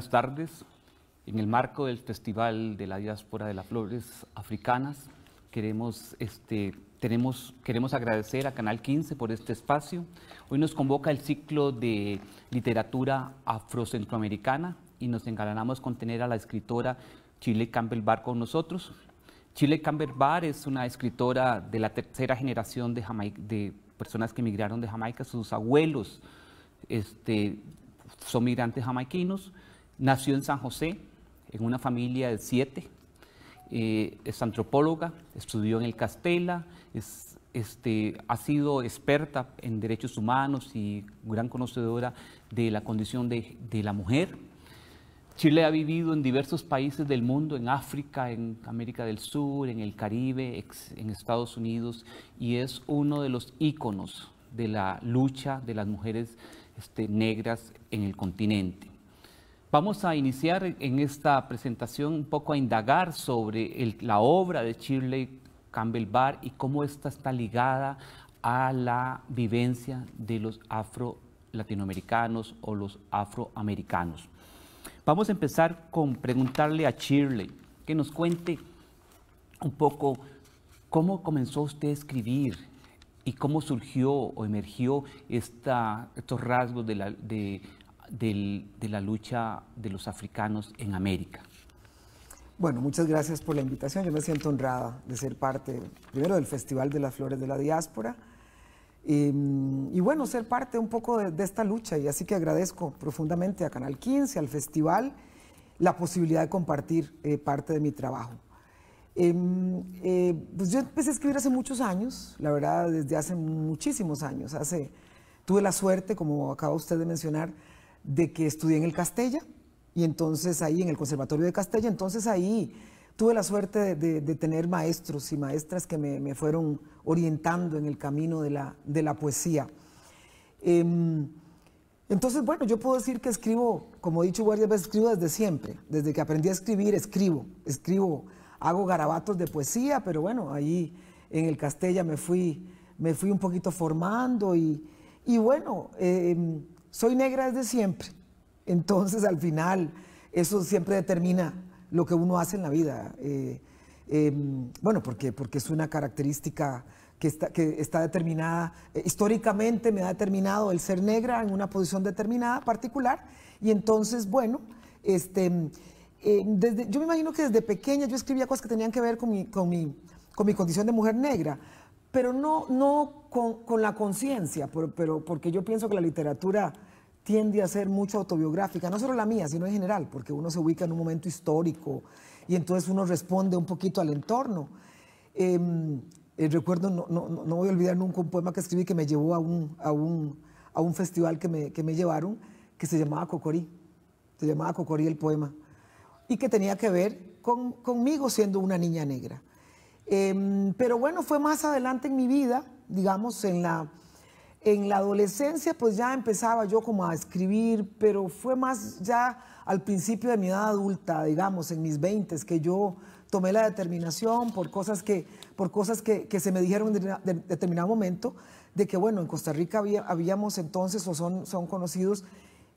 buenas tardes. En el marco del Festival de la Diáspora de las Flores Africanas, queremos, este, tenemos, queremos agradecer a Canal 15 por este espacio. Hoy nos convoca el ciclo de literatura afrocentroamericana y nos engalanamos con tener a la escritora Chile Campbell Barr con nosotros. Chile Campbell Barr es una escritora de la tercera generación de, Jamaica, de personas que emigraron de Jamaica. Sus abuelos este, son migrantes jamaiquinos Nació en San José, en una familia de siete. Eh, es antropóloga, estudió en el Castela, es, este, ha sido experta en derechos humanos y gran conocedora de la condición de, la mujer. Chile ha vivido en diversos países del mundo, en África, en América del Sur, en el Caribe, en Estados Unidos, y es uno de los íconos de la lucha de las mujeres este, negras en el continente. Vamos a iniciar en esta presentación un poco a indagar sobre la obra de Shirley Campbell Barr y cómo esta está ligada a la vivencia de los afro-latinoamericanos o los afroamericanos. Vamos a empezar con preguntarle a Shirley que nos cuente un poco cómo comenzó usted a escribir y cómo surgió o emergió esta, estos rasgos de la, de, de la lucha de los africanos en América. Bueno, muchas gracias por la invitación. Yo me siento honrada de ser parte, primero, del Festival de las Flores de la Diáspora y, mm, bueno, ser parte un poco de, esta lucha. Y así que agradezco profundamente a Canal 15, al festival, la posibilidad de compartir eh, parte de mi trabajo. Em, eh, pues yo empecé a escribir hace muchos años, la verdad, desde hace muchísimos años. Hace, tuve la suerte, como acaba usted de mencionar, de que estudié en el Castella y entonces ahí en el Conservatorio de Castella, entonces ahí tuve la suerte de, tener maestros y maestras que me, fueron orientando en el camino de la, de la poesía. Em, entonces, bueno, yo puedo decir que escribo, como he dicho varias veces, escribo desde siempre, desde que aprendí a escribir, escribo, escribo, hago garabatos de poesía, pero bueno, ahí en el Castella me fui, me fui un poquito formando y, y bueno, em, soy negra desde siempre. Entonces, al final, eso siempre determina lo que uno hace en la vida. Eh, em, bueno, porque, es una característica que está, que está determinada, eh, históricamente me ha determinado el ser negra en una posición determinada, particular, y entonces, bueno, este, em, yo me imagino que desde pequeña yo escribía cosas que tenían que ver con mi, con mi, con mi condición de mujer negra, pero no, no con, con la conciencia, pero, pero, porque yo pienso que la literatura tiende a ser mucho autobiográfica, no solo la mía, sino en general, porque uno se ubica en un momento histórico y entonces uno responde un poquito al entorno. Em, eh, recuerdo, no, no, no, voy a olvidar nunca un poema que escribí que me llevó a un, a un, a un festival que me, que me llevaron, que se llamaba Cocorí, se llamaba Cocorí el poema, y que tenía que ver con, conmigo siendo una niña negra. Em, pero bueno, fue más adelante en mi vida, digamos, en la, en la adolescencia, pues ya empezaba yo como a escribir, pero fue más ya al principio de mi edad adulta, digamos, en mis 20, que yo tomé la determinación por cosas que, por cosas que, se me dijeron en determinado momento, de que bueno, en Costa Rica habíamos entonces, o son, son conocidos,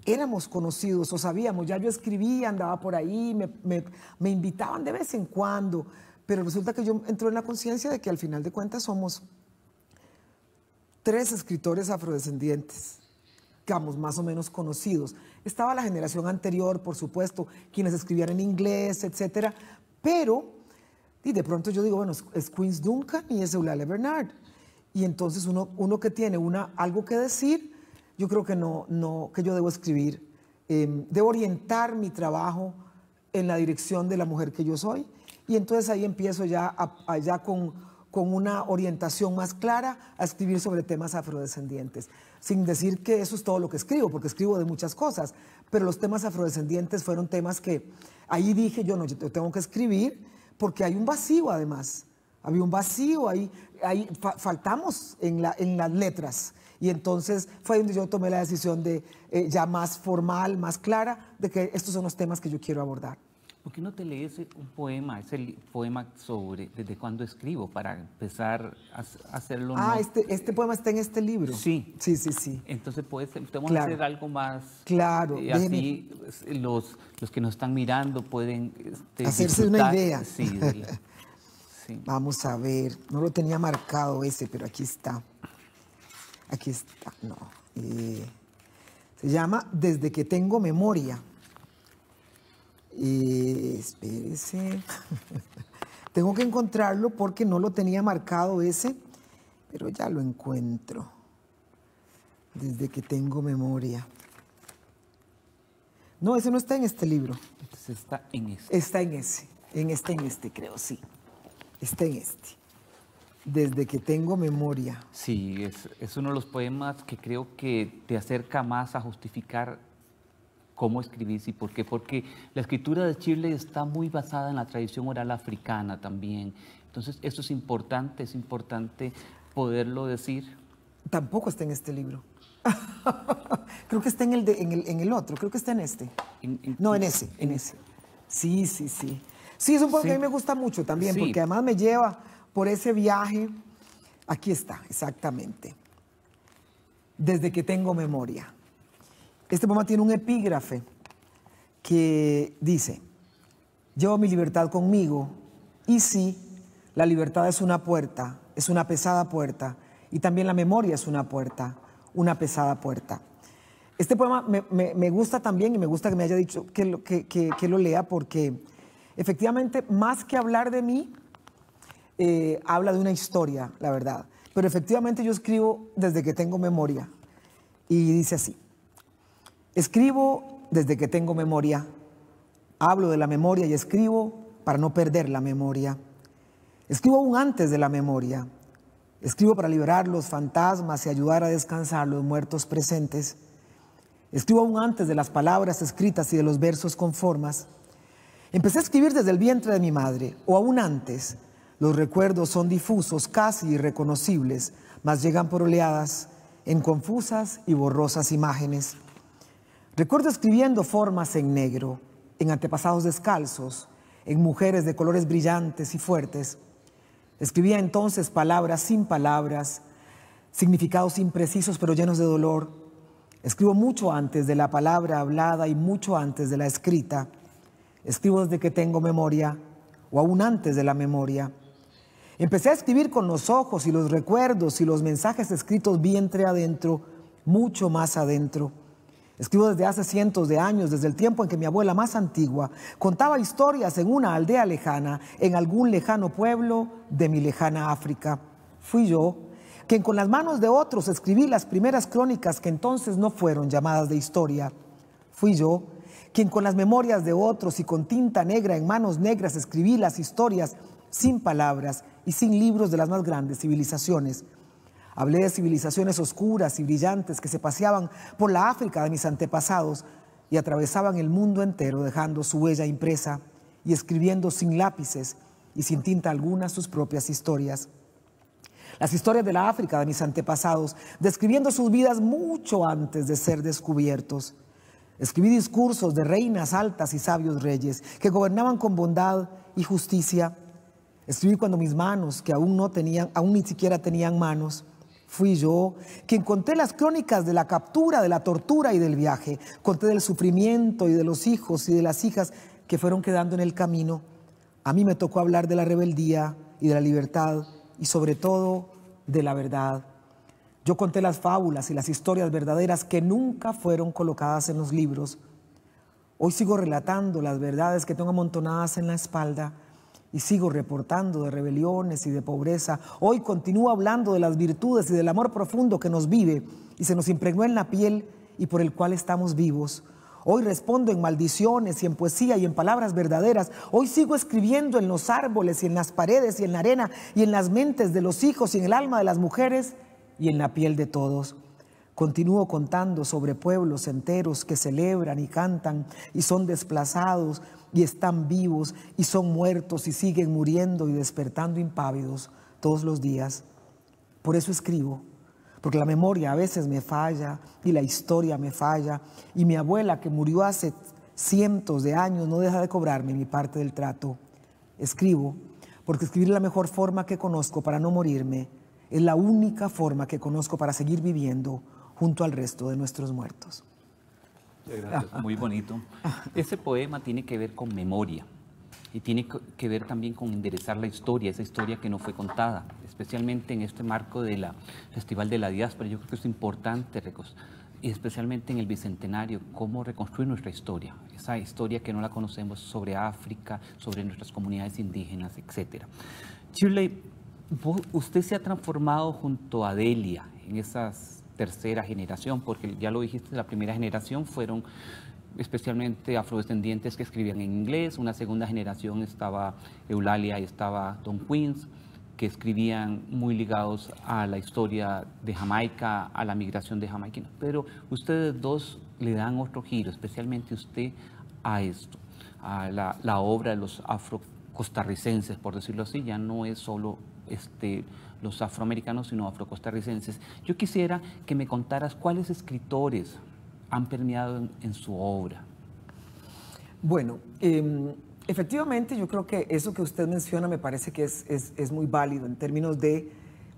éramos conocidos, o sabíamos, ya yo escribía, andaba por ahí, me invitaban de vez en cuando, pero resulta que yo entro en la conciencia de que al final de cuentas somos tres escritores afrodescendientes, digamos, más o menos conocidos. Estaba la generación anterior, por supuesto, quienes escribían en inglés, etcétera, pero y de pronto yo digo, bueno, es Queens Duncan y es Eulalia Bernard. Y entonces uno, uno que tiene una, algo que decir, yo creo que no, no que yo debo escribir, em, debo orientar mi trabajo en la dirección de la mujer que yo soy y entonces ahí empiezo ya allá con, una orientación más clara a escribir sobre temas afrodescendientes. Sin decir que eso es todo lo que escribo, porque escribo de muchas cosas, pero los temas afrodescendientes fueron temas que ahí dije yo, no, yo tengo que escribir porque hay un vacío además. Había un vacío ahí, ahí faltamos en, las letras. Y entonces fue donde yo tomé la decisión de, eh, ya más formal, más clara, de que estos son los temas que yo quiero abordar. ¿Por qué no te lees un poema, ese poema sobre desde cuándo escribo, para empezar a hacerlo? Ah, este, este, poema está en este libro. Sí. Sí, sí, sí. Entonces podemos hacer algo más. Claro. Y eh, así pues, los, que nos están mirando pueden... Este, Hacerse una idea. Sí, sí. Vamos a ver, no lo tenía marcado ese, pero aquí está. Aquí está, no. Eh, se llama Desde que tengo memoria. Y espérese. Tengo que encontrarlo porque no lo tenía marcado ese, pero ya lo encuentro. Desde que tengo memoria. No, ese no está en este libro. Este está en este. Está en ese. En este, en este, creo, sí. Está en este. Desde que tengo memoria. Sí, es uno de los poemas que creo que te acerca más a justificar cómo escribís y por qué. Porque la escritura de Chile está muy basada en la tradición oral africana también. Entonces, eso es importante, es importante poderlo decir. Tampoco está en este libro. creo que está en el, en, el, otro, creo que está en este. no, en ese, en ese. Sí, sí, sí. Sí, es un poema que a mí me gusta mucho también, porque además me lleva por ese viaje. Aquí está, exactamente. Desde que tengo memoria. Este poema tiene un epígrafe que dice, llevo mi libertad conmigo y sí, la libertad es una puerta, es una pesada puerta y también la memoria es una puerta, una pesada puerta. Este poema me, gusta también y me gusta que me haya dicho que lo, lea porque efectivamente más que hablar de mí, eh, habla de una historia, la verdad. Pero efectivamente yo escribo desde que tengo memoria y dice así. Escribo desde que tengo memoria, hablo de la memoria y escribo para no perder la memoria. Escribo aún antes de la memoria. Escribo para liberar los fantasmas y ayudar a descansar los muertos presentes. Escribo aún antes de las palabras escritas y de los versos con formas. Empecé a escribir desde el vientre de mi madre, o aún antes. Los recuerdos son difusos, casi irreconocibles, mas llegan por oleadas en confusas y borrosas imágenes. Recuerdo escribiendo formas en negro, en antepasados descalzos, en mujeres de colores brillantes y fuertes. Escribía entonces palabras sin palabras, significados imprecisos pero llenos de dolor. Escribo mucho antes de la palabra hablada y mucho antes de la escrita. Escribo desde que tengo memoria o aún antes de la memoria. Empecé a escribir con los ojos y los recuerdos y los mensajes escritos vientre adentro, mucho más adentro. Escribo desde hace cientos de años, desde el tiempo en que mi abuela más antigua contaba historias en una aldea lejana, en algún lejano pueblo de mi lejana África. Fui yo quien con las manos de otros escribí las primeras crónicas que entonces no fueron llamadas de historia. Fui yo quien con las memorias de otros y con tinta negra en manos negras escribí las historias sin palabras y sin libros de las más grandes civilizaciones. Hablé de civilizaciones oscuras y brillantes que se paseaban por la África de mis antepasados y atravesaban el mundo entero dejando su huella impresa y escribiendo sin lápices y sin tinta alguna sus propias historias. Las historias de la África de mis antepasados, describiendo sus vidas mucho antes de ser descubiertos. Escribí discursos de reinas altas y sabios reyes que gobernaban con bondad y justicia. Escribí cuando mis manos, que aún no tenían, aún ni siquiera tenían manos, fui yo quien conté las crónicas de la captura, de la tortura y del viaje, conté del sufrimiento y de los hijos y de las hijas que fueron quedando en el camino. A mí me tocó hablar de la rebeldía y de la libertad y sobre todo de la verdad. Yo conté las fábulas y las historias verdaderas que nunca fueron colocadas en los libros. Hoy sigo relatando las verdades que tengo amontonadas en la espalda y sigo reportando de rebeliones y de pobreza. Hoy continúo hablando de las virtudes y del amor profundo que nos vive y se nos impregnó en la piel y por el cual estamos vivos. Hoy respondo en maldiciones y en poesía y en palabras verdaderas. Hoy sigo escribiendo en los árboles y en las paredes y en la arena y en las mentes de los hijos y en el alma de las mujeres y en la piel de todos. Continúo contando sobre pueblos enteros que celebran y cantan y son desplazados y están vivos y son muertos y siguen muriendo y despertando impávidos todos los días. Por eso escribo, porque la memoria a veces me falla y la historia me falla y mi abuela que murió hace cientos de años no deja de cobrarme mi parte del trato. Escribo, porque escribir es la mejor forma que conozco para no morirme, es la única forma que conozco para seguir viviendo junto al resto de nuestros muertos. Gracias, muy bonito. Ese poema tiene que ver con memoria y tiene que ver también con enderezar la historia, esa historia que no fue contada, especialmente en este marco del Festival de la Diáspora. Yo creo que es importante y especialmente en el Bicentenario, cómo reconstruir nuestra historia, esa historia que no la conocemos sobre África, sobre nuestras comunidades indígenas, etc. Chile, usted se ha transformado junto a Delia en esas tercera generación, porque ya lo dijiste, la primera generación fueron especialmente afrodescendientes que escribían en inglés, una segunda generación estaba Eulalia y estaba Don Queens, que escribían muy ligados a la historia de Jamaica, a la migración de jamaicanos. Pero ustedes dos le dan otro giro, especialmente usted, a esto, a la, la obra de los afrocostarricenses, por decirlo así, ya no es solo este, los afroamericanos, sino afrocostarricenses. Yo quisiera que me contaras cuáles escritores han permeado en, su obra. Bueno, em, efectivamente yo creo que eso que usted menciona me parece que es, es, muy válido en términos de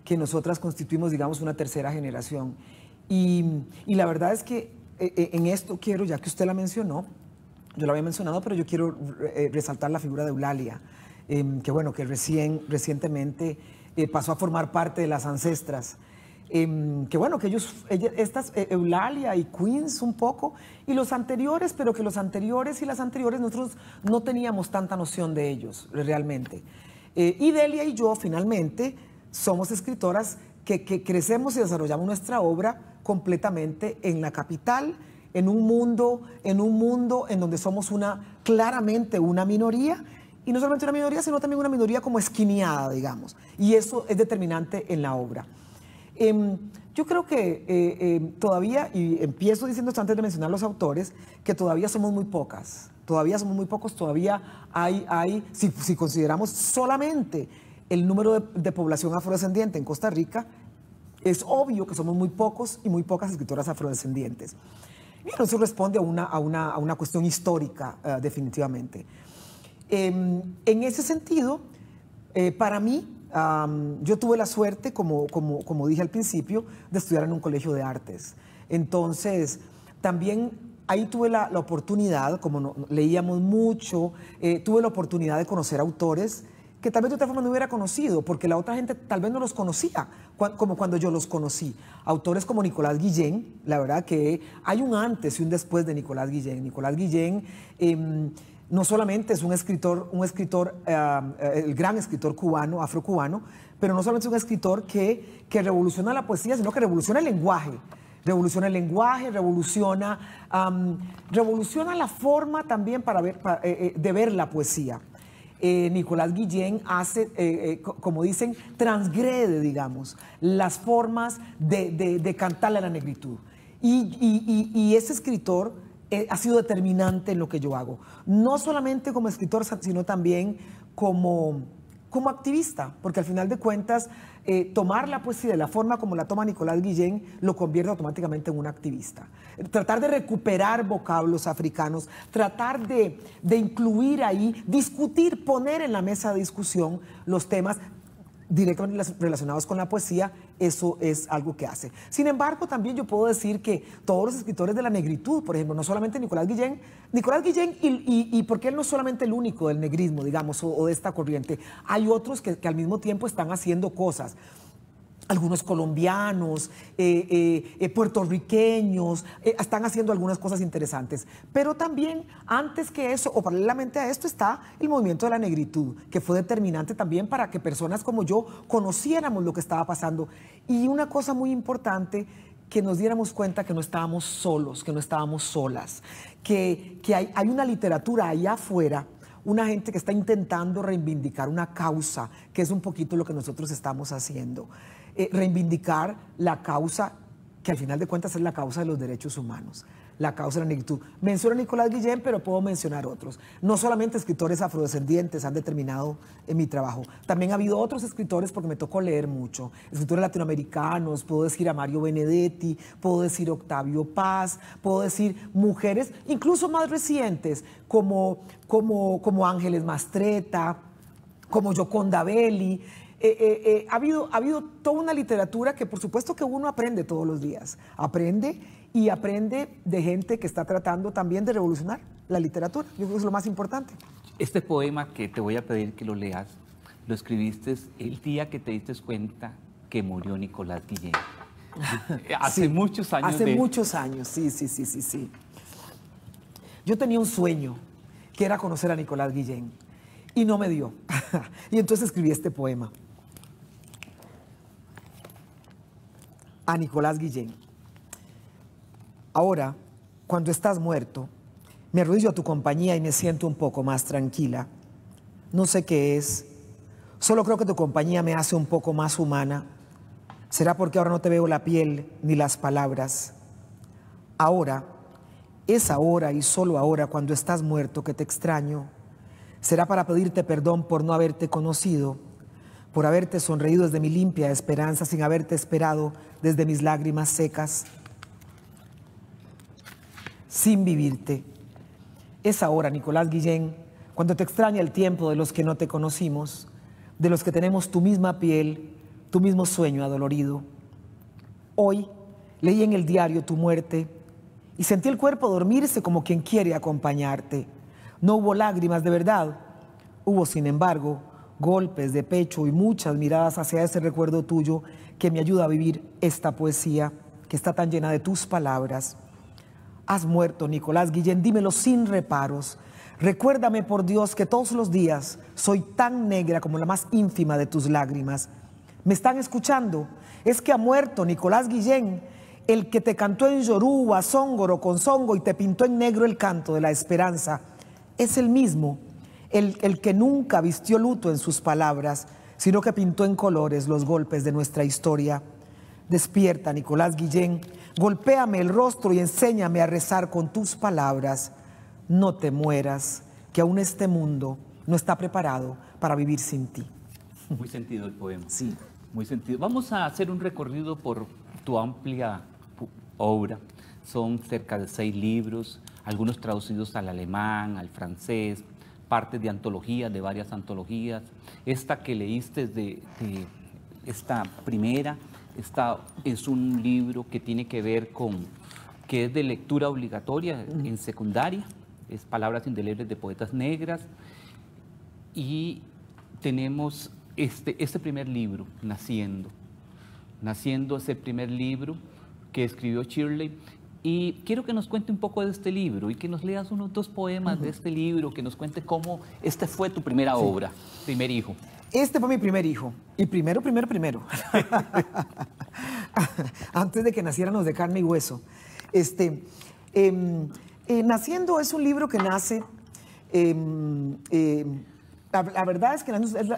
que nosotras constituimos, digamos, una tercera generación. Y, la verdad es que eh, eh, en esto quiero, ya que usted la mencionó, yo la había mencionado, pero yo quiero eh, resaltar la figura de Eulalia, em, que bueno, que recién, recientemente eh, pasó a formar parte de las ancestras. Em, que bueno, que ellos, estas, eh, Eulalia y Queens un poco, y los anteriores, pero que los anteriores y las anteriores nosotros no teníamos tanta noción de ellos realmente. Eh, y Delia y yo finalmente somos escritoras que, que, crecemos y desarrollamos nuestra obra completamente en la capital, en un mundo, en un mundo en donde somos una, claramente una minoría y no solamente una minoría, sino también una minoría como esquineada, digamos. Y eso es determinante en la obra. Em, yo creo que eh, em, todavía, y empiezo diciendo esto antes de mencionar los autores, que todavía somos muy pocas, todavía somos muy pocos, todavía hay, hay si, si consideramos solamente el número de, población afrodescendiente en Costa Rica, es obvio que somos muy pocos y muy pocas escritoras afrodescendientes. Y eso responde a una, a una, a una cuestión histórica, eh, definitivamente. Em, en ese sentido, eh, para mí, yo tuve la suerte, como, como, como dije al principio, de estudiar en un colegio de artes. Entonces, también ahí tuve la, oportunidad, como leíamos mucho, eh, tuve la oportunidad de conocer autores que tal vez de otra forma no hubiera conocido, porque la otra gente tal vez no los conocía, como cuando yo los conocí. Autores como Nicolás Guillén, la verdad que hay un antes y un después de Nicolás Guillén. Nicolás Guillén... Em, no solamente es un escritor, un escritor, eh, el gran escritor cubano, afrocubano, pero no solamente es un escritor que, que revoluciona la poesía, sino que revoluciona el lenguaje. Revoluciona el lenguaje, revoluciona, revoluciona la forma también para ver, eh, eh, de ver la poesía. Nicolás Guillén hace, como dicen, transgrede, digamos, las formas de, de, cantarle a la negritud. y ese escritor eh, ha sido determinante en lo que yo hago. No solamente como escritor, sino también como, activista, porque al final de cuentas, eh, tomar la poesía de la forma como la toma Nicolás Guillén lo convierte automáticamente en un activista. Tratar de recuperar vocablos africanos, tratar de, de incluir ahí, discutir, poner en la mesa de discusión los temas directamente relacionados con la poesía eso es algo que hace. Sin embargo, también yo puedo decir que todos los escritores de la negritud, por ejemplo, no solamente Nicolás Guillén, Nicolás Guillén y, porque él no es solamente el único del negrismo, digamos, o, de esta corriente, hay otros que al mismo tiempo están haciendo cosas algunos colombianos, eh, eh, eh, puertorriqueños, están haciendo algunas cosas interesantes. Pero también, antes que eso, o paralelamente a esto, está el movimiento de la negritud, que fue determinante también para que personas como yo conociéramos lo que estaba pasando. Y una cosa muy importante que nos diéramos cuenta que no estábamos solos, que no estábamos solas, que, que hay, hay una literatura allá afuera una gente que está intentando reivindicar una causa, que es un poquito lo que nosotros estamos haciendo. Eh, reivindicar la causa, que al final de cuentas es la causa de los derechos humanos la causa de la negritud. Menciono a Nicolás Guillén, pero puedo mencionar otros. No solamente escritores afrodescendientes han determinado en eh, mi trabajo, también ha habido otros escritores, porque me tocó leer mucho, escritores latinoamericanos, puedo decir a Mario Benedetti, puedo decir Octavio Paz, puedo decir mujeres, incluso más recientes, como, como, como Ángeles Mastreta, como Joconda Belli, eh, eh, eh, ha, habido, ha habido toda una literatura que por supuesto que uno aprende todos los días, aprende y aprende de gente que está tratando también de revolucionar la literatura, yo creo que es lo más importante. Este poema que te voy a pedir que lo leas, lo escribiste el día que te diste cuenta que murió Nicolás Guillén. hace muchos años. Hace muchos años, sí, sí, sí, sí, sí. Yo tenía un sueño, que era conocer a Nicolás Guillén, y no me dio. y entonces escribí este poema. a Nicolás Guillén. Ahora, cuando estás muerto, me arrodillo a tu compañía y me siento un poco más tranquila. No sé qué es, solo creo que tu compañía me hace un poco más humana. Será porque ahora no te veo la piel ni las palabras. Ahora, es ahora y solo ahora cuando estás muerto que te extraño. Será para pedirte perdón por no haberte conocido por haberte sonreído desde mi limpia esperanza, sin haberte esperado desde mis lágrimas secas, sin vivirte. Es ahora, Nicolás Guillén, cuando te extraña el tiempo de los que no te conocimos, de los que tenemos tu misma piel, tu mismo sueño adolorido. Hoy leí en el diario tu muerte y sentí el cuerpo dormirse como quien quiere acompañarte. No hubo lágrimas de verdad, hubo sin embargo golpes de pecho y muchas miradas hacia ese recuerdo tuyo que me ayuda a vivir esta poesía que está tan llena de tus palabras. Has muerto, Nicolás Guillén, dímelo sin reparos. Recuérdame, por Dios, que todos los días soy tan negra como la más ínfima de tus lágrimas. ¿Me están escuchando? Es que ha muerto Nicolás Guillén, el que te cantó en Yoruba, Zóngoro, con Zongo y te pintó en negro el canto de la esperanza. Es el mismo el, que nunca vistió luto en sus palabras, sino que pintó en colores los golpes de nuestra historia. Despierta, Nicolás Guillén, golpéame el rostro y enséñame a rezar con tus palabras. No te mueras, que aún este mundo no está preparado para vivir sin ti. Muy sentido el poema. Sí. Muy sentido. Vamos a hacer un recorrido por tu amplia obra. Son cerca de seis libros, algunos traducidos al alemán, al francés, partes de antologías, de varias antologías. Esta que leíste de, esta primera, esta es un libro que tiene que ver con, que es de lectura obligatoria en secundaria, es Palabras Indelebles de Poetas Negras. Y tenemos este, este primer libro, Naciendo. Naciendo ese primer libro que escribió Shirley y quiero que nos cuente un poco de este libro y que nos leas unos dos poemas de este libro, que nos cuente cómo esta fue tu primera obra, primer hijo. Este fue mi primer hijo. Y primero, primero, primero. Antes de que naciéramos de carne y hueso. Este, em, eh, Naciendo es un libro que nace. Em, em, la, verdad es que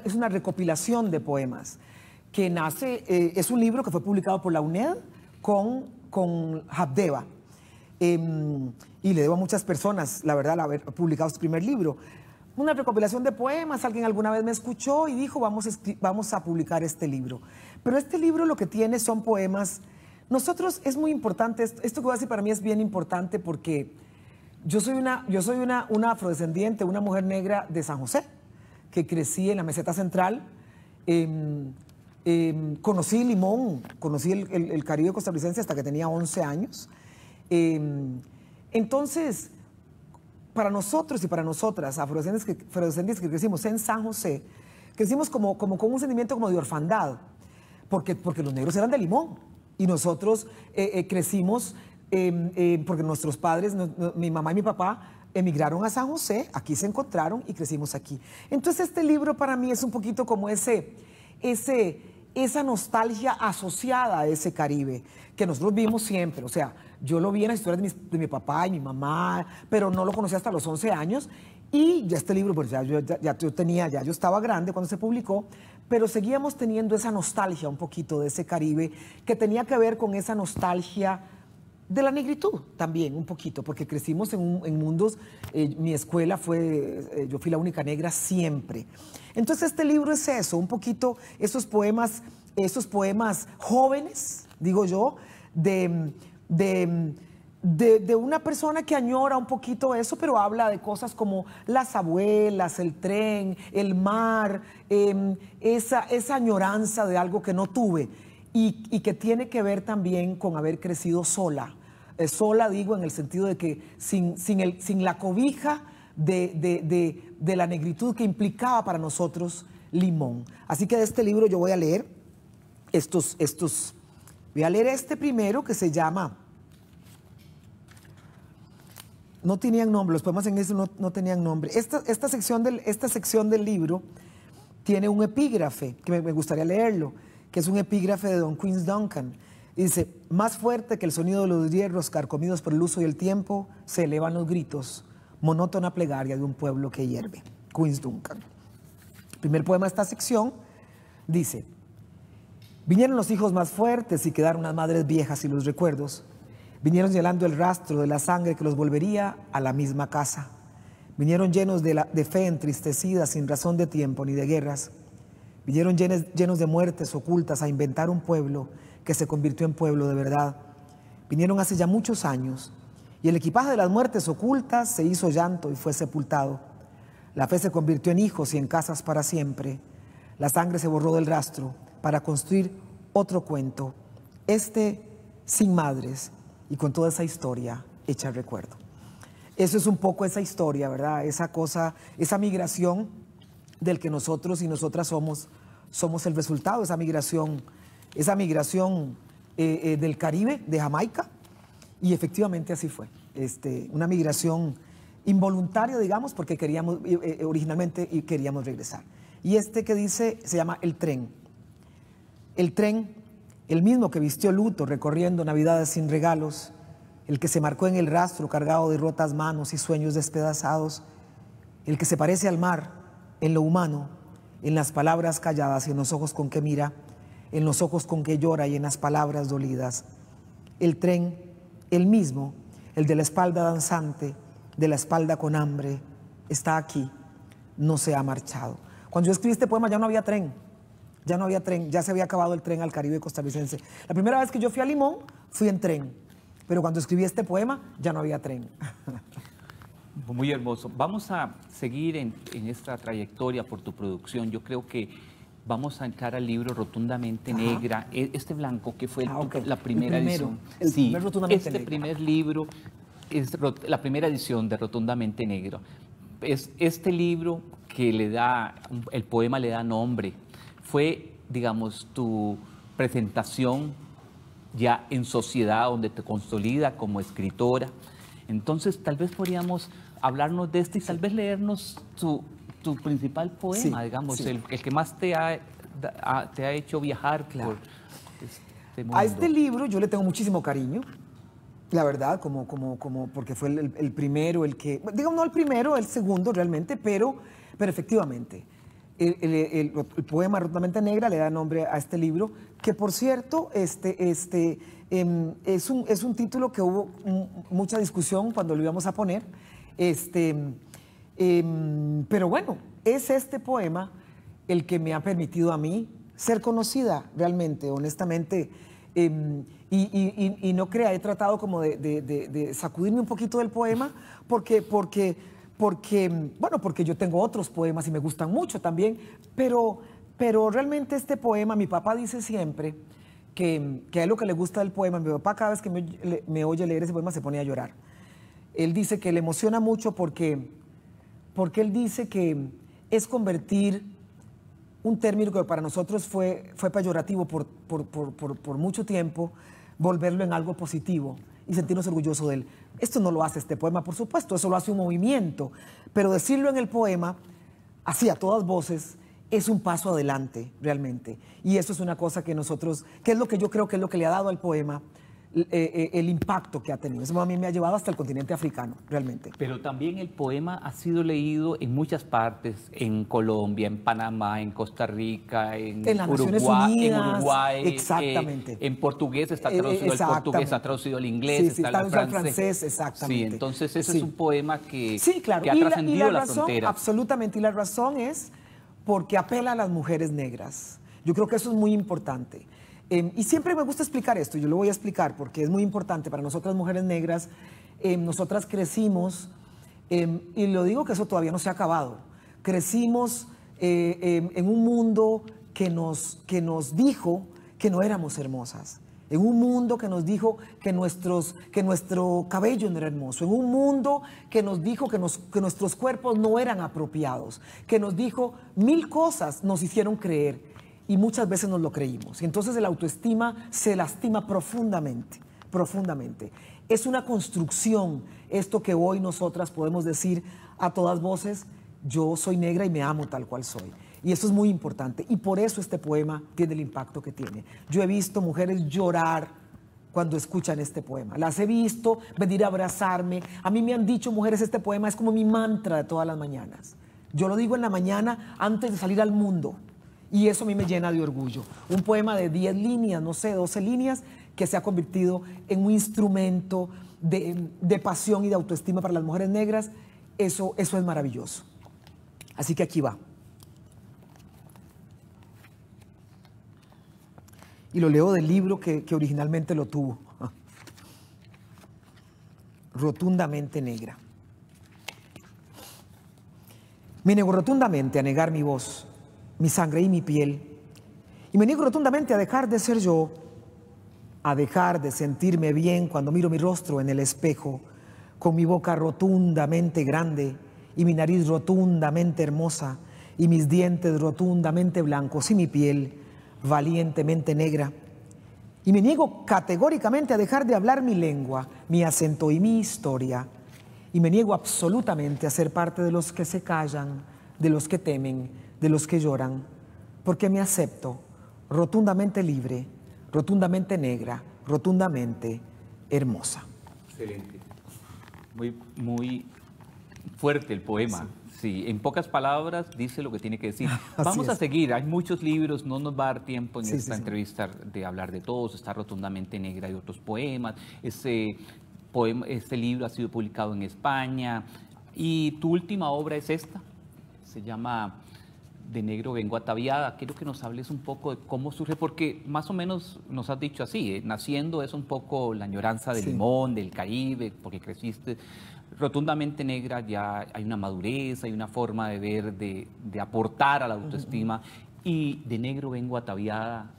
es una recopilación de poemas. Que nace, eh, es un libro que fue publicado por la UNED con, con Habdeba, Em, y le debo a muchas personas, la verdad, haber publicado su primer libro. Una recopilación de poemas, alguien alguna vez me escuchó y dijo, vamos a, vamos a publicar este libro. Pero este libro lo que tiene son poemas. Nosotros es muy importante, esto, que voy a decir para mí es bien importante porque yo soy una, yo soy una, una afrodescendiente, una mujer negra de San José, que crecí en la meseta central. Em, em, conocí Limón, conocí el, el, el Caribe costarricense hasta que tenía 11 años. Em, entonces, para nosotros y para nosotras, afrodescendientes que, crecimos en San José, crecimos como, como con un sentimiento como de orfandad, porque, porque los negros eran de limón y nosotros eh, eh, crecimos em, em, porque nuestros padres, mi mamá y mi papá, emigraron a San José, aquí se encontraron y crecimos aquí. Entonces este libro para mí es un poquito como ese, ese esa nostalgia asociada a ese Caribe que nosotros vimos siempre. O sea, yo lo vi en las historias de, mi papá y mi mamá, pero no lo conocí hasta los 11 años. Y ya este libro, pues ya, yo, ya yo tenía, ya yo estaba grande cuando se publicó, pero seguíamos teniendo esa nostalgia un poquito de ese Caribe que tenía que ver con esa nostalgia de la negritud también, un poquito, porque crecimos en, mundos, eh, mi escuela fue, eh, yo fui la única negra siempre. Entonces este libro es eso, un poquito esos poemas, esos poemas jóvenes, digo yo, de, una persona que añora un poquito eso, pero habla de cosas como las abuelas, el tren, el mar, em, esa, esa añoranza de algo que no tuve. y, que tiene que ver también con haber crecido sola, eh, sola, digo, en el sentido de que sin, sin, el, sin la cobija de, la negritud que implicaba para nosotros Limón. Así que de este libro yo voy a leer estos, estos, voy a leer este primero que se llama no tenían nombre, los poemas en eso no, tenían nombre. Esta, esta, sección del, esta sección del libro tiene un epígrafe, que me, me, gustaría leerlo, que es un epígrafe de Don Queens Duncan, dice, más fuerte que el sonido de los hierros carcomidos por el uso y el tiempo, se elevan los gritos, monótona plegaria de un pueblo que hierve. Queens Duncan. El primer poema de esta sección dice, vinieron los hijos más fuertes y quedaron las madres viejas y los recuerdos. Vinieron señalando el rastro de la sangre que los volvería a la misma casa. Vinieron llenos de, de fe entristecida, sin razón de tiempo ni de guerras. Vinieron llenos, de muertes ocultas a inventar un pueblo que se convirtió en pueblo de verdad. Vinieron hace ya muchos años y el equipaje de las muertes ocultas se hizo llanto y fue sepultado. La fe se convirtió en hijos y en casas para siempre. La sangre se borró del rastro para construir otro cuento, este sin madres y con toda esa historia hecha recuerdo. Eso es un poco esa historia, ¿verdad? Esa cosa, esa migración del que nosotros y nosotras somos, somos el resultado esa migración, esa migración eh, eh, del Caribe, de Jamaica, y efectivamente así fue. Este, una migración involuntaria, digamos, porque queríamos eh, originalmente y queríamos regresar. Y este que dice se llama El Tren. El Tren, el mismo que vistió luto recorriendo Navidades sin regalos, el que se marcó en el rastro cargado de rotas manos y sueños despedazados, el que se parece al mar, en lo humano, en las palabras calladas y en los ojos con que mira, en los ojos con que llora y en las palabras dolidas. El tren, el mismo, el de la espalda danzante, de la espalda con hambre, está aquí, no se ha marchado. Cuando yo escribí este poema ya no había tren, ya no había tren, ya se había acabado el tren al Caribe costarricense. La primera vez que yo fui a Limón, fui en tren, pero cuando escribí este poema ya no había tren. Muy hermoso. Vamos a seguir en, esta trayectoria por tu producción. Yo creo que vamos a entrar al libro Rotundamente Negra, e, este blanco que fue ah, la primera edición. El sí, este primer libro es la primera edición de Rotundamente Negro. Es este libro que le da, el poema le da nombre, fue, digamos, tu presentación ya en sociedad donde te consolida como escritora. Entonces, tal vez podríamos hablarnos de este y tal vez leernos tu, principal poema, digamos, El, que más te ha, te ha hecho viajar claro. Este a este libro yo le tengo muchísimo cariño, la verdad, como, como, como porque fue el, primero, el que, digo, no el primero, el segundo realmente, pero, pero efectivamente. El, poema Rotamente Negra le da nombre a este libro, que por cierto, este, este, em, es, un, es un título que hubo mucha discusión cuando lo íbamos a poner, este, em, pero bueno, es este poema el que me ha permitido a mí ser conocida realmente, honestamente. Em, y, no crea, he tratado como de, sacudirme un poquito del poema porque, porque, porque, em, bueno, porque yo tengo otros poemas y me gustan mucho también, pero, pero realmente este poema, mi papá dice siempre que, que lo que le gusta del poema, mi papá cada vez que me, me oye leer ese poema se pone a llorar él dice que le emociona mucho porque, porque él dice que es convertir un término que para nosotros fue, fue peyorativo por, por, por mucho tiempo, volverlo en algo positivo y sentirnos orgullosos de él. Esto no lo hace este poema, por supuesto, eso lo hace un movimiento, pero decirlo en el poema, así a todas voces, es un paso adelante realmente. Y eso es una cosa que nosotros, que es lo que yo creo que es lo que le ha dado al poema eh, eh, el impacto que ha tenido. Eso a mí me ha llevado hasta el continente africano, realmente. Pero también el poema ha sido leído en muchas partes, en Colombia, en Panamá, en Costa Rica, en, Uruguay, en Uruguay. Eh, exactamente. en portugués está traducido el portugués, está traducido al inglés, está, francés. Exactamente. Sí, entonces ese es un poema que, sí, claro. que ha trascendido la, la, razón, Absolutamente, y la razón es porque apela a las mujeres negras. Yo creo que eso es muy importante. Em, y siempre me gusta explicar esto, yo lo voy a explicar porque es muy importante para nosotras mujeres negras. Em, nosotras crecimos, em, y lo digo que eso todavía no se ha acabado, crecimos eh, en un mundo que nos, que nos dijo que no éramos hermosas. En un mundo que nos dijo que, nuestros, que nuestro cabello no era hermoso, en un mundo que nos dijo que nuestros cuerpos no eran apropiados, que nos dijo mil cosas, nos hicieron creer y muchas veces nos lo creímos. Entonces el autoestima se lastima profundamente, profundamente. Es una construcción esto que hoy nosotras podemos decir a todas voces, yo soy negra y me amo tal cual soy. Y eso es muy importante. Y por eso este poema tiene el impacto que tiene. Yo he visto mujeres llorar cuando escuchan este poema. Las he visto venir a abrazarme. A mí me han dicho, mujeres, este poema es como mi mantra de todas las mañanas. Yo lo digo en la mañana antes de salir al mundo y eso a mí me llena de orgullo. Un poema de 10 líneas, no sé, 12 líneas, que se ha convertido en un instrumento de, pasión y de autoestima para las mujeres negras, eso, eso es maravilloso. Así que aquí va. Y lo leo del libro que, originalmente lo tuvo. Rotundamente negra. Me nego rotundamente a negar mi voz mi sangre y mi piel. Y me niego rotundamente a dejar de ser yo, a dejar de sentirme bien cuando miro mi rostro en el espejo, con mi boca rotundamente grande y mi nariz rotundamente hermosa y mis dientes rotundamente blancos y mi piel valientemente negra. Y me niego categóricamente a dejar de hablar mi lengua, mi acento y mi historia. Y me niego absolutamente a ser parte de los que se callan, de los que temen, de los que lloran, porque me acepto rotundamente libre, rotundamente negra, rotundamente hermosa. Excelente. Muy, muy fuerte el poema. Sí. en pocas palabras dice lo que tiene que decir. Vamos a seguir, hay muchos libros, no nos va a dar tiempo en esta entrevista de hablar de todos, está rotundamente negra y otros poemas. ese poema, este libro ha sido publicado en España. ¿Y tu última obra es esta? Se llama de negro vengo ataviada. Quiero que nos hables un poco de cómo surge, porque más o menos nos has dicho así, eh, naciendo es un poco la añoranza del limón, del Caribe, porque creciste rotundamente negra, ya hay una madurez, hay una forma de ver, de, aportar a la autoestima. Y de negro vengo ataviada,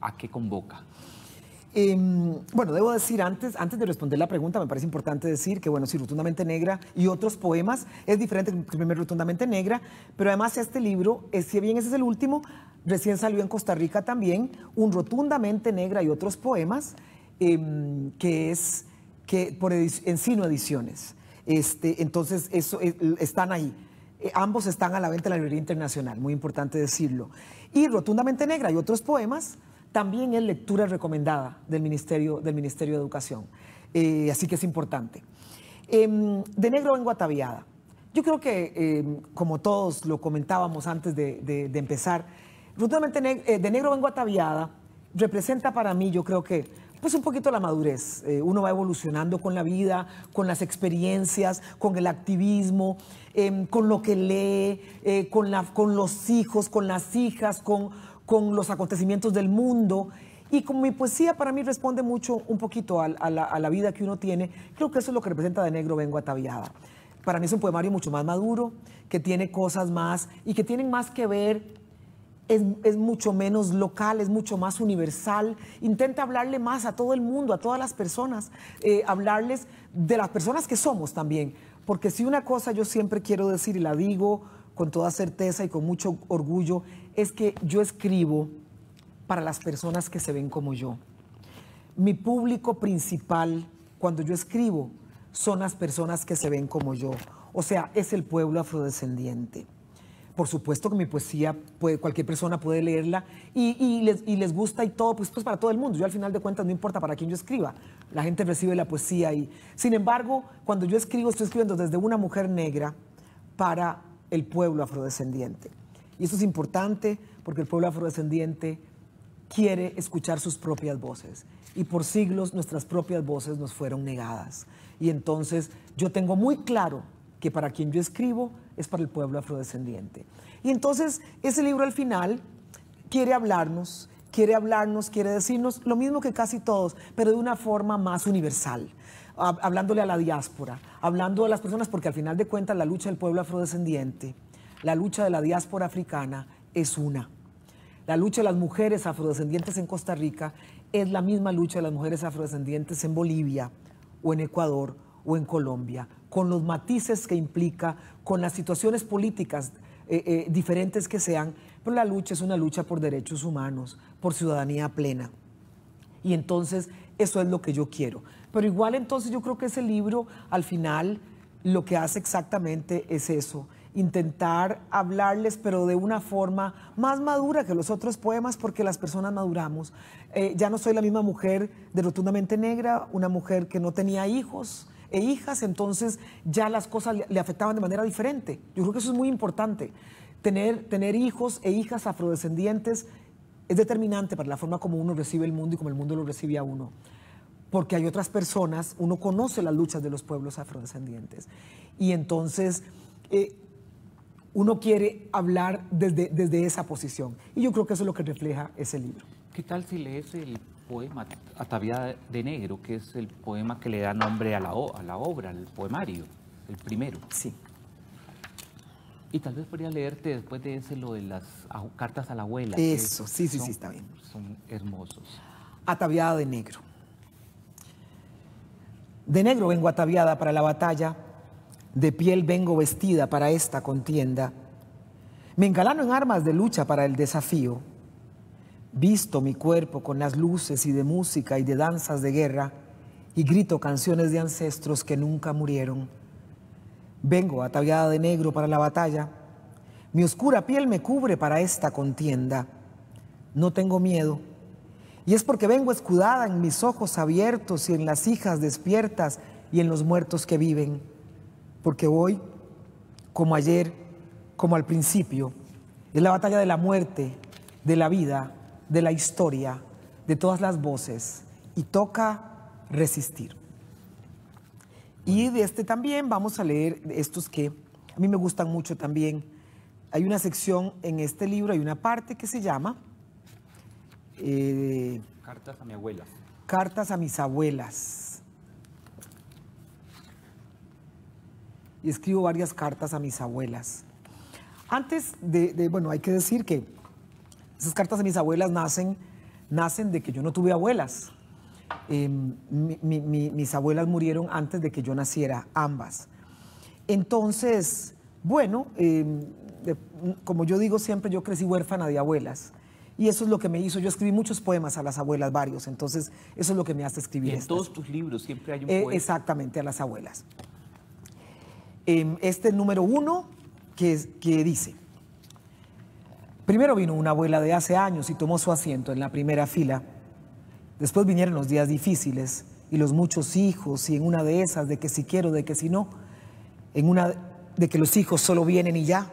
¿a qué convoca? Em, bueno, debo decir antes, antes de responder la pregunta, me parece importante decir que, bueno, sí, Rotundamente Negra y otros poemas es diferente que el primer Rotundamente Negra, pero además este libro, si bien ese es el último, recién salió en Costa Rica también, un Rotundamente Negra y otros poemas, em, que es que por sí Ediciones. Este, entonces, eso, eh, están ahí. Eh, ambos están a la venta en la librería internacional, muy importante decirlo. Y Rotundamente Negra y otros poemas también es lectura recomendada del Ministerio, del Ministerio de Educación. Eh, así que es importante. Em, de negro vengo ataviada. Yo creo que, em, como todos lo comentábamos antes de, de, empezar, rutinamente eh, de negro vengo ataviada representa para mí, yo creo que, pues un poquito la madurez. Eh, uno va evolucionando con la vida, con las experiencias, con el activismo, em, con lo que lee, con, la, con los hijos, con las hijas, con, con los acontecimientos del mundo. Y como mi poesía para mí responde mucho un poquito a, la, vida que uno tiene, creo que eso es lo que representa De Negro Vengo Ataviada para mí es un poemario mucho más maduro, que tiene cosas más y que tienen más que ver, es, mucho menos local, es mucho más universal. Intenta hablarle más a todo el mundo, a todas las personas, eh, hablarles de las personas que somos también. Porque si una cosa yo siempre quiero decir y la digo con toda certeza y con mucho orgullo, es que yo escribo para las personas que se ven como yo. Mi público principal cuando yo escribo son las personas que se ven como yo, o sea, es el pueblo afrodescendiente. Por supuesto que mi poesía, cualquier persona puede leerla y, les, gusta y todo, pues, pues para todo el mundo. Yo al final de cuentas no importa para quién yo escriba, la gente recibe la poesía y... Sin embargo, cuando yo escribo, estoy escribiendo desde una mujer negra para el pueblo afrodescendiente. Y eso es importante porque el pueblo afrodescendiente quiere escuchar sus propias voces. Y por siglos nuestras propias voces nos fueron negadas. Y entonces yo tengo muy claro que para quien yo escribo es para el pueblo afrodescendiente. Y entonces ese libro al final quiere hablarnos, quiere hablarnos, quiere decirnos lo mismo que casi todos, pero de una forma más universal hablándole a la diáspora, hablando a las personas, porque al final de cuentas la lucha del pueblo afrodescendiente la lucha de la diáspora africana es una. La lucha de las mujeres afrodescendientes en Costa Rica es la misma lucha de las mujeres afrodescendientes en Bolivia o en Ecuador o en Colombia, con los matices que implica, con las situaciones políticas eh, eh, diferentes que sean, pero la lucha es una lucha por derechos humanos, por ciudadanía plena. Y entonces eso es lo que yo quiero. Pero igual entonces yo creo que ese libro al final lo que hace exactamente es eso, intentar hablarles, pero de una forma más madura que los otros poemas, porque las personas maduramos. Eh, ya no soy la misma mujer de rotundamente negra, una mujer que no tenía hijos e hijas, entonces ya las cosas le afectaban de manera diferente. Yo creo que eso es muy importante. Tener, tener hijos e hijas afrodescendientes es determinante para la forma como uno recibe el mundo y como el mundo lo recibe a uno. Porque hay otras personas, uno conoce las luchas de los pueblos afrodescendientes. Y entonces... Eh, uno quiere hablar desde, desde esa posición. Y yo creo que eso es lo que refleja ese libro. ¿Qué tal si lees el poema Ataviada de Negro, que es el poema que le da nombre a la, la obra, al poemario, el primero? Sí. Y tal vez podría leerte después de ese lo de las cartas a la abuela. Eso, sí, sí, sí, está bien. Son hermosos. Ataviada de negro. De negro vengo ataviada para la batalla de piel vengo vestida para esta contienda. Me engalano en armas de lucha para el desafío. Visto mi cuerpo con las luces y de música y de danzas de guerra y grito canciones de ancestros que nunca murieron. Vengo ataviada de negro para la batalla. Mi oscura piel me cubre para esta contienda. No tengo miedo. Y es porque vengo escudada en mis ojos abiertos y en las hijas despiertas y en los muertos que viven porque hoy, como ayer, como al principio, es la batalla de la muerte, de la vida, de la historia, de todas las voces, y toca resistir. Y de este también vamos a leer estos que a mí me gustan mucho también. Hay una sección en este libro, hay una parte que se llama... Eh, cartas a mis abuelas. Cartas a mis abuelas. escribo varias cartas a mis abuelas. Antes de, bueno, hay que decir que esas cartas a mis abuelas nacen, nacen de que yo no tuve abuelas. Em, mis abuelas murieron antes de que yo naciera, ambas. Entonces, bueno, em, como yo digo siempre, yo crecí huérfana de abuelas. Y eso es lo que me hizo. Yo escribí muchos poemas a las abuelas, varios. Entonces, eso es lo que me hace escribir. en todos tus libros siempre hay un eh, poema. Exactamente, a las abuelas este es el número uno que, dice, primero vino una abuela de hace años y tomó su asiento en la primera fila, después vinieron los días difíciles y los muchos hijos y en una de esas de que si quiero, de que si no, en una de que los hijos solo vienen y ya,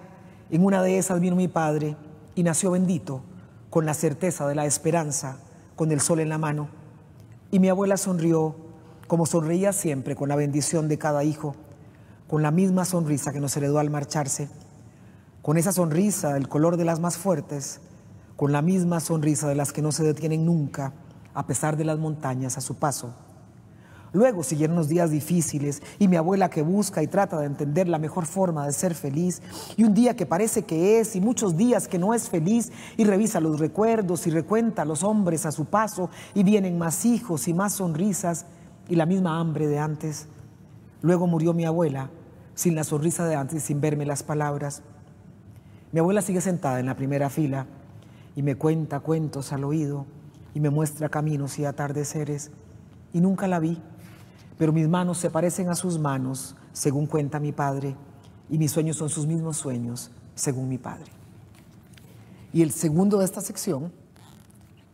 en una de esas vino mi padre y nació bendito con la certeza de la esperanza, con el sol en la mano. Y mi abuela sonrió como sonreía siempre con la bendición de cada hijo con la misma sonrisa que nos heredó al marcharse, con esa sonrisa del color de las más fuertes, con la misma sonrisa de las que no se detienen nunca, a pesar de las montañas a su paso. Luego siguieron los días difíciles y mi abuela que busca y trata de entender la mejor forma de ser feliz y un día que parece que es y muchos días que no es feliz y revisa los recuerdos y recuenta a los hombres a su paso y vienen más hijos y más sonrisas y la misma hambre de antes Luego murió mi abuela, sin la sonrisa de antes y sin verme las palabras. Mi abuela sigue sentada en la primera fila y me cuenta cuentos al oído y me muestra caminos y atardeceres. Y nunca la vi, pero mis manos se parecen a sus manos, según cuenta mi padre, y mis sueños son sus mismos sueños, según mi padre. Y el segundo de esta sección,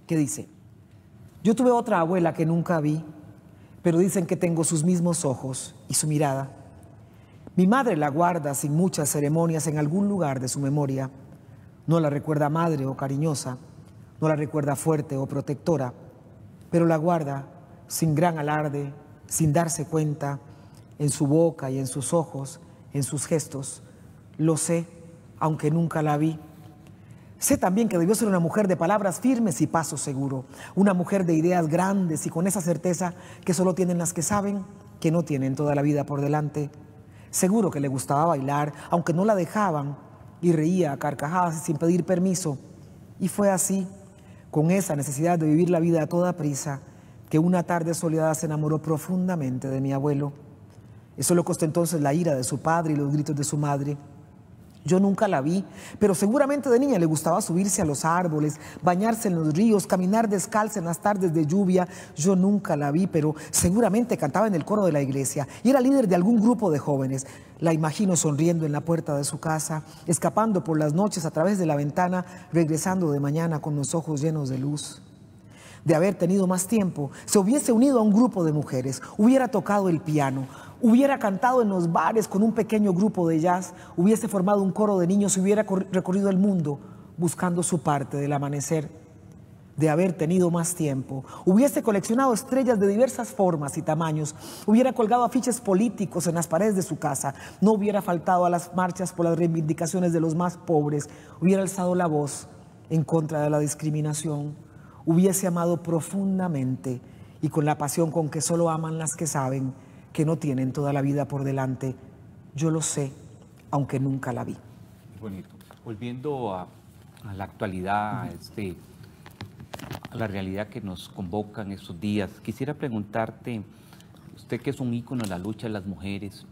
que dice, yo tuve otra abuela que nunca vi, pero dicen que tengo sus mismos ojos y su mirada. Mi madre la guarda sin muchas ceremonias en algún lugar de su memoria. No la recuerda madre o cariñosa, no la recuerda fuerte o protectora, pero la guarda sin gran alarde, sin darse cuenta, en su boca y en sus ojos, en sus gestos. Lo sé, aunque nunca la vi. Sé también que debió ser una mujer de palabras firmes y pasos seguros. una mujer de ideas grandes y con esa certeza que solo tienen las que saben, que no tienen toda la vida por delante. Seguro que le gustaba bailar, aunque no la dejaban, y reía a carcajadas sin pedir permiso. Y fue así, con esa necesidad de vivir la vida a toda prisa, que una tarde soledad se enamoró profundamente de mi abuelo. Eso le costó entonces la ira de su padre y los gritos de su madre. Yo nunca la vi, pero seguramente de niña le gustaba subirse a los árboles, bañarse en los ríos, caminar descalza en las tardes de lluvia. Yo nunca la vi, pero seguramente cantaba en el coro de la iglesia y era líder de algún grupo de jóvenes. La imagino sonriendo en la puerta de su casa, escapando por las noches a través de la ventana, regresando de mañana con los ojos llenos de luz. De haber tenido más tiempo, se hubiese unido a un grupo de mujeres, hubiera tocado el piano, hubiera cantado en los bares con un pequeño grupo de jazz, hubiese formado un coro de niños y hubiera recorrido el mundo buscando su parte del amanecer, de haber tenido más tiempo, hubiese coleccionado estrellas de diversas formas y tamaños, hubiera colgado afiches políticos en las paredes de su casa, no hubiera faltado a las marchas por las reivindicaciones de los más pobres, hubiera alzado la voz en contra de la discriminación, hubiese amado profundamente y con la pasión con que solo aman las que saben, que no tienen toda la vida por delante. Yo lo sé, aunque nunca la vi. Bonito. Volviendo a, la actualidad, este, a la realidad que nos convoca en estos días, quisiera preguntarte, usted que es un ícono de la lucha de las mujeres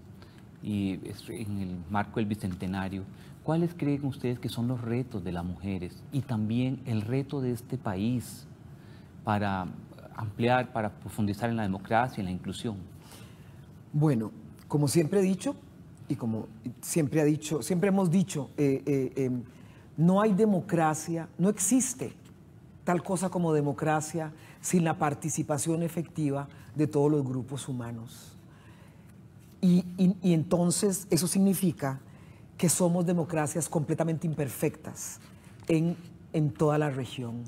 y en el marco del Bicentenario, ¿cuáles creen ustedes que son los retos de las mujeres y también el reto de este país para ampliar, para profundizar en la democracia, en la inclusión? Bueno, como siempre he dicho, y como siempre ha dicho, siempre hemos dicho, eh, eh, em, no hay democracia, no existe tal cosa como democracia sin la participación efectiva de todos los grupos humanos. Y, entonces eso significa que somos democracias completamente imperfectas en toda la región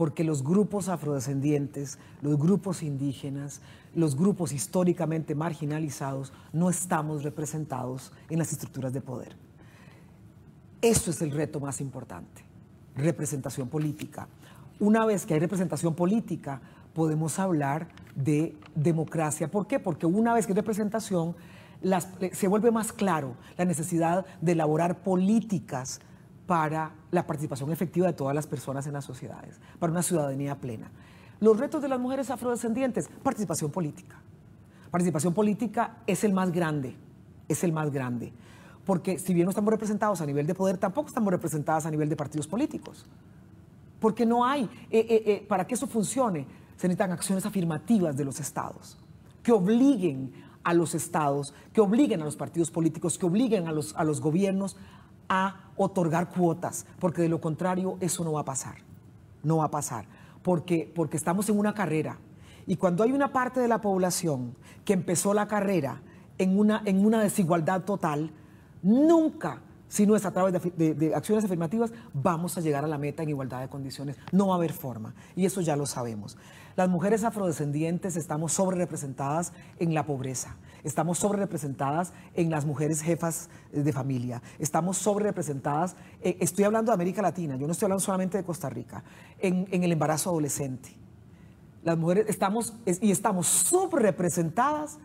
porque los grupos afrodescendientes, los grupos indígenas, los grupos históricamente marginalizados no estamos representados en las estructuras de poder. Eso es el reto más importante, representación política. Una vez que hay representación política, podemos hablar de democracia. ¿Por qué? Porque una vez que hay representación, eh, se vuelve más claro la necesidad de elaborar políticas para la participación efectiva de todas las personas en las sociedades, para una ciudadanía plena. Los retos de las mujeres afrodescendientes, participación política. Participación política es el más grande, es el más grande, porque si bien no estamos representados a nivel de poder, tampoco estamos representadas a nivel de partidos políticos, porque no hay, eh, eh, eh, para que eso funcione, se necesitan acciones afirmativas de los estados, que obliguen a los estados, que obliguen a los partidos políticos, que obliguen a los, a los gobiernos a otorgar cuotas, porque de lo contrario eso no va a pasar, no va a pasar, porque, porque estamos en una carrera y cuando hay una parte de la población que empezó la carrera en una, en una desigualdad total, nunca si no es a través de, acciones afirmativas, vamos a llegar a la meta en igualdad de condiciones. No va a haber forma. Y eso ya lo sabemos. Las mujeres afrodescendientes estamos sobrerepresentadas en la pobreza. Estamos sobrerepresentadas en las mujeres jefas de familia. Estamos sobrerepresentadas, eh, estoy hablando de América Latina, yo no estoy hablando solamente de Costa Rica, en, el embarazo adolescente. Las mujeres estamos y estamos subrepresentadas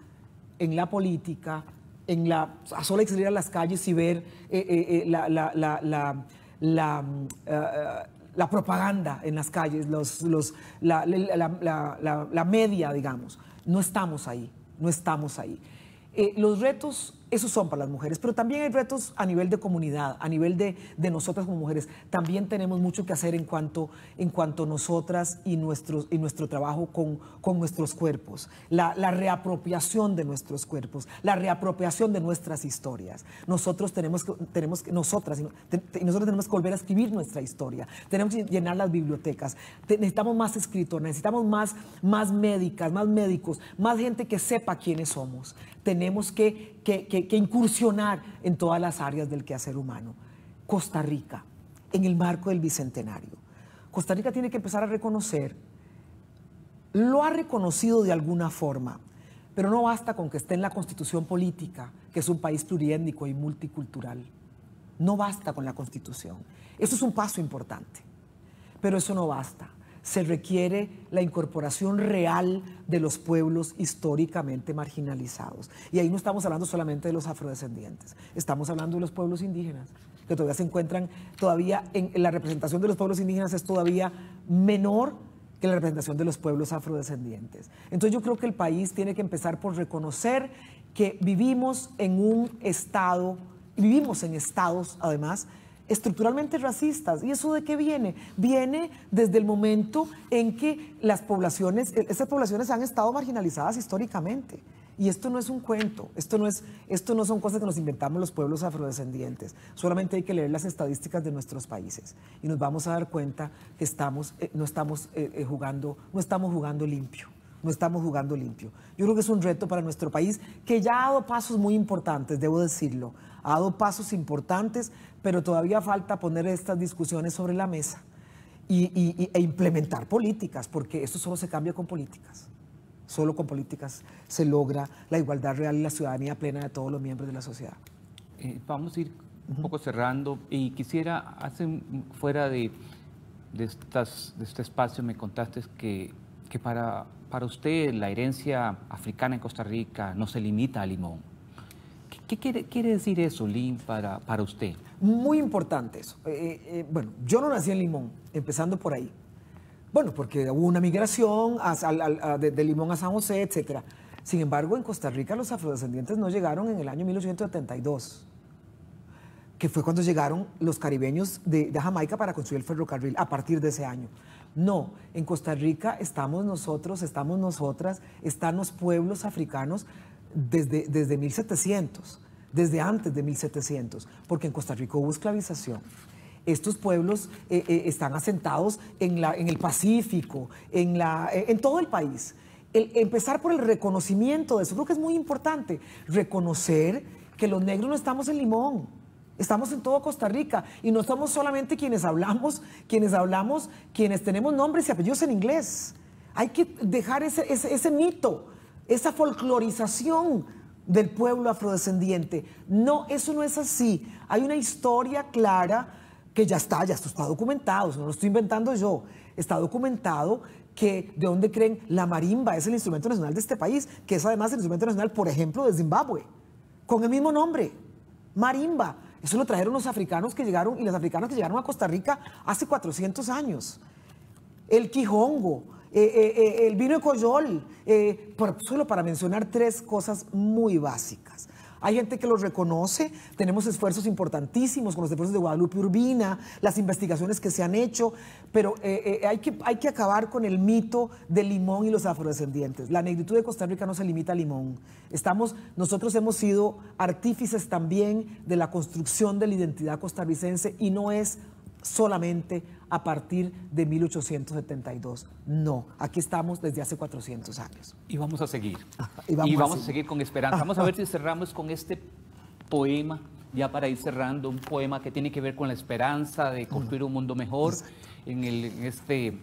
en la política, en la, a sola salir a las calles y ver eh, eh, eh, la, la, la, mm, la, propaganda en las calles, los, los, la media, digamos. No estamos ahí, no estamos ahí. Eh, los retos, esos son para las mujeres, pero también hay retos a nivel de comunidad, a nivel de, de nosotras como mujeres. También tenemos mucho que hacer en cuanto, en cuanto nosotras y, nuestros, y nuestro trabajo con, con nuestros cuerpos, la, la, reapropiación de nuestros cuerpos, la reapropiación de nuestras historias. Nosotros tenemos que, tenemos que nosotras, y nosotros tenemos que volver a escribir nuestra historia, tenemos que llenar las bibliotecas, necesitamos más escritores, necesitamos más, más médicas, más médicos, más gente que sepa quiénes somos tenemos que, incursionar en todas las áreas del quehacer humano. Costa Rica, en el marco del Bicentenario. Costa Rica tiene que empezar a reconocer, lo ha reconocido de alguna forma, pero no basta con que esté en la constitución política, que es un país pluriétnico y multicultural. No basta con la constitución. Eso es un paso importante, pero eso no basta se requiere la incorporación real de los pueblos históricamente marginalizados. Y ahí no estamos hablando solamente de los afrodescendientes, estamos hablando de los pueblos indígenas, que todavía se encuentran, todavía en, la representación de los pueblos indígenas es todavía menor que la representación de los pueblos afrodescendientes. Entonces yo creo que el país tiene que empezar por reconocer que vivimos en un estado, vivimos en estados además, estructuralmente racistas. ¿Y eso de qué viene? Viene desde el momento en que las poblaciones, e, esas poblaciones han estado marginalizadas históricamente. Y esto no es un cuento, esto no, es, esto no son cosas que nos inventamos los pueblos afrodescendientes, solamente hay que leer las estadísticas de nuestros países y nos vamos a dar cuenta que estamos, eh, no, estamos, eh, eh, jugando, no estamos jugando limpio no estamos jugando limpio. Yo creo que es un reto para nuestro país que ya ha dado pasos muy importantes, debo decirlo ha dado pasos importantes, pero todavía falta poner estas discusiones sobre la mesa y, e implementar políticas, porque esto solo se cambia con políticas. Solo con políticas se logra la igualdad real y la ciudadanía plena de todos los miembros de la sociedad. Eh, vamos a ir un poco cerrando y quisiera, hace, fuera de, estas, de este espacio, me contaste que, que para, para usted la herencia africana en Costa Rica no se limita a limón. ¿Qué quiere, quiere decir eso, Lynn, para, para usted? Muy importante eso. Eh, eh, eh, bueno, yo no nací en Limón, empezando por ahí. Bueno, porque hubo una migración de, Limón a San José, etc. Sin embargo, en Costa Rica los afrodescendientes no llegaron en el año 1872, que fue cuando llegaron los caribeños de, de Jamaica para construir el ferrocarril, a partir de ese año. No, en Costa Rica estamos nosotros, estamos nosotras, están los pueblos africanos desde, desde 1700, desde antes de 1700, porque en Costa Rica hubo esclavización. Estos pueblos eh, eh, están asentados en, la, en el Pacífico, en, la, eh, en todo el país. empezar por el reconocimiento de eso, creo que es muy importante. Reconocer que los negros no estamos en Limón, Estamos en todo Costa Rica y no somos solamente quienes hablamos, quienes hablamos, quienes tenemos nombres y apellidos en inglés. Hay que dejar ese, ese, ese mito esa folclorización del pueblo afrodescendiente. No, eso no es así. Hay una historia clara que ya está, ya está documentado, no lo estoy inventando yo. Está documentado que de dónde creen la marimba es el instrumento nacional de este país, que es además el instrumento nacional, por ejemplo, de Zimbabue, con el mismo nombre, marimba. Eso lo trajeron los africanos que llegaron y las africanas que llegaron a Costa Rica hace 400 años. El quijongo, eh, eh, eh, el vino de Coyol, solo para mencionar tres cosas muy básicas. Hay gente que los reconoce, tenemos esfuerzos importantísimos con los esfuerzos de Guadalupe Urbina, las investigaciones que se han hecho, pero hay, que, hay que acabar con el mito del Limón y los afrodescendientes. La negritud de Costa Rica no se limita a Limón. Estamos, nosotros hemos sido artífices también de la construcción de la identidad costarricense y no es solamente a partir de 1872. No, aquí estamos desde hace 400 años. Y vamos a seguir. y vamos, a, seguir. con esperanza. Vamos a ver si cerramos con este poema, ya para ir cerrando, un poema que tiene que ver con la esperanza de construir un mundo mejor en, este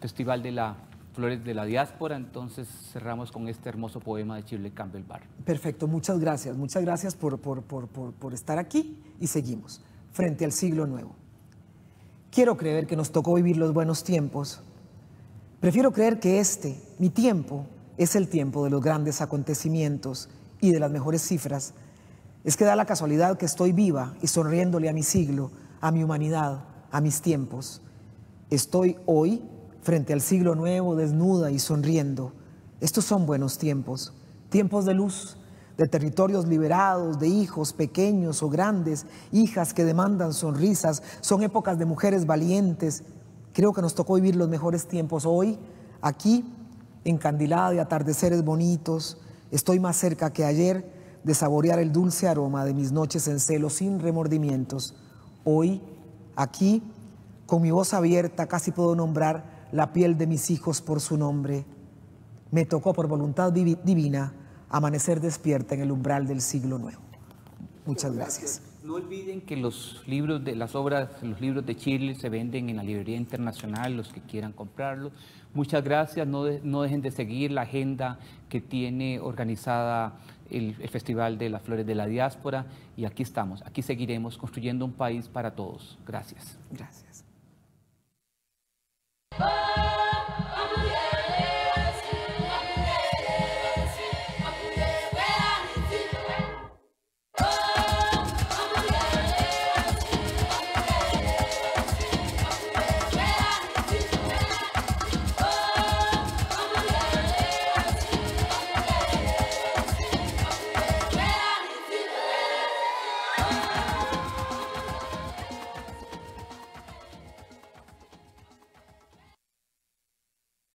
Festival de la Flores de la Diáspora. Entonces cerramos con este hermoso poema de Chile Campbell Bar. Perfecto, muchas gracias. Muchas gracias por, por, por, por estar aquí y seguimos frente al siglo nuevo. Quiero creer que nos tocó vivir los buenos tiempos. Prefiero creer que este, mi tiempo, es el tiempo de los grandes acontecimientos y de las mejores cifras. Es que da la casualidad que estoy viva y sonriéndole a mi siglo, a mi humanidad, a mis tiempos. Estoy hoy frente al siglo nuevo, desnuda y sonriendo. Estos son buenos tiempos, tiempos de luz, de territorios liberados, de hijos pequeños o grandes, hijas que demandan sonrisas, son épocas de mujeres valientes. Creo que nos tocó vivir los mejores tiempos hoy, aquí, encandilada de atardeceres bonitos, estoy más cerca que ayer de saborear el dulce aroma de mis noches en celos sin remordimientos. Hoy, aquí, con mi voz abierta, casi puedo nombrar la piel de mis hijos por su nombre. Me tocó por voluntad divina amanecer despierta en el umbral del siglo nuevo. Muchas gracias. No olviden que los libros de las obras, los libros de Chile se venden en la librería internacional, los que quieran comprarlos. Muchas gracias, no, dejen de seguir la agenda que tiene organizada el Festival de las Flores de la Diáspora y aquí estamos, aquí seguiremos construyendo un país para todos. Gracias. Gracias.